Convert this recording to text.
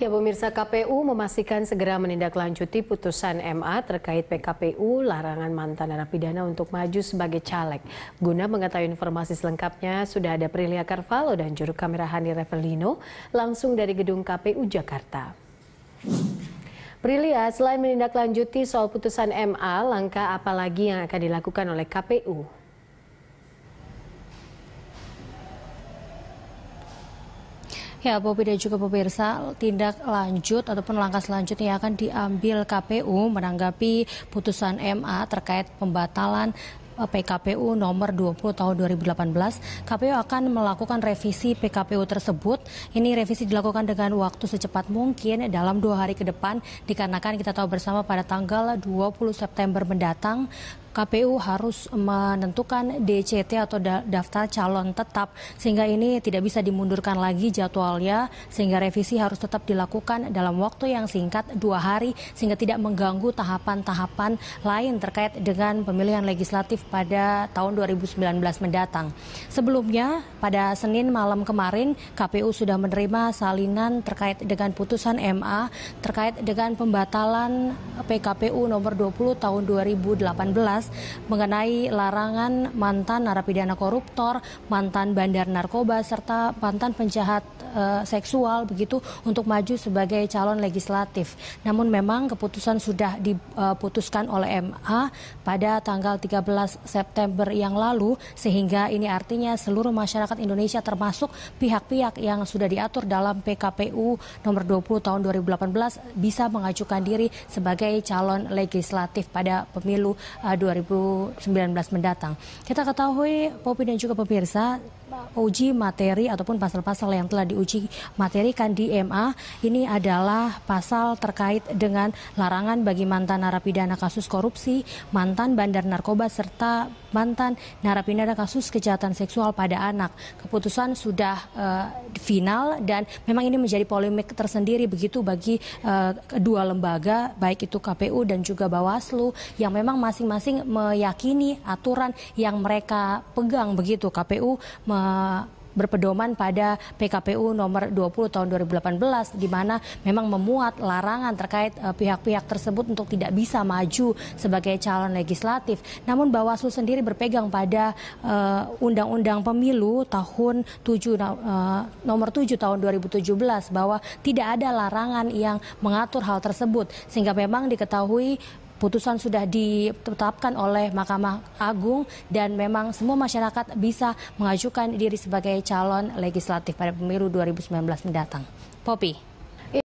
Ya pemirsa KPU memastikan segera menindaklanjuti putusan MA terkait PKPU larangan mantan narapidana untuk maju sebagai caleg. Guna mengetahui informasi selengkapnya sudah ada Prilia Carvalho dan juru kamera Hani Revelino langsung dari gedung KPU Jakarta. Prilia, selain menindaklanjuti soal putusan MA, langkah apa lagi yang akan dilakukan oleh KPU? Ya, Bobi dan juga pemirsa, tindak lanjut ataupun langkah selanjutnya akan diambil KPU menanggapi putusan MA terkait pembatalan eh, PKPU nomor 20 tahun 2018, KPU akan melakukan revisi PKPU tersebut. Ini revisi dilakukan dengan waktu secepat mungkin dalam dua hari ke depan, dikarenakan kita tahu bersama pada tanggal 20 September mendatang KPU harus menentukan DCT atau daftar calon tetap sehingga ini tidak bisa dimundurkan lagi jadwalnya sehingga revisi harus tetap dilakukan dalam waktu yang singkat dua hari sehingga tidak mengganggu tahapan-tahapan lain terkait dengan pemilihan legislatif pada tahun 2019 mendatang. Sebelumnya pada Senin malam kemarin KPU sudah menerima salinan terkait dengan putusan MA terkait dengan pembatalan PKPU nomor 20 tahun 2018 mengenai larangan mantan narapidana koruptor, mantan bandar narkoba serta mantan penjahat e, seksual begitu untuk maju sebagai calon legislatif. Namun memang keputusan sudah diputuskan eh, oleh MA pada tanggal 13 September yang lalu sehingga ini artinya seluruh masyarakat Indonesia termasuk pihak-pihak yang sudah diatur dalam PKPU nomor 20 tahun 2018 bisa mengajukan diri sebagai calon legislatif pada pemilu 2019. Eh, 2019 mendatang. Kita ketahui Popi dan juga pemirsa uji materi ataupun pasal-pasal yang telah diuji materikan di MA ini adalah pasal terkait dengan larangan bagi mantan narapidana kasus korupsi, mantan bandar narkoba serta mantan narapidana kasus kejahatan seksual pada anak. Keputusan sudah uh, final dan memang ini menjadi polemik tersendiri begitu bagi uh, kedua lembaga baik itu KPU dan juga Bawaslu yang memang masing-masing meyakini aturan yang mereka pegang begitu. KPU me Eh, berpedoman pada PKPU nomor 20 tahun 2018 di mana memang memuat larangan terkait eh, pihak-pihak tersebut untuk tidak bisa maju sebagai calon legislatif. Namun Bawaslu sendiri berpegang pada eh, Undang-Undang uh, Pemilu tahun 7 uh, nomor 7 tahun 2017 bahwa tidak ada larangan yang mengatur hal tersebut sehingga memang diketahui putusan sudah ditetapkan oleh Mahkamah Agung dan memang semua masyarakat bisa mengajukan diri sebagai calon legislatif pada pemilu 2019 mendatang. Poppy.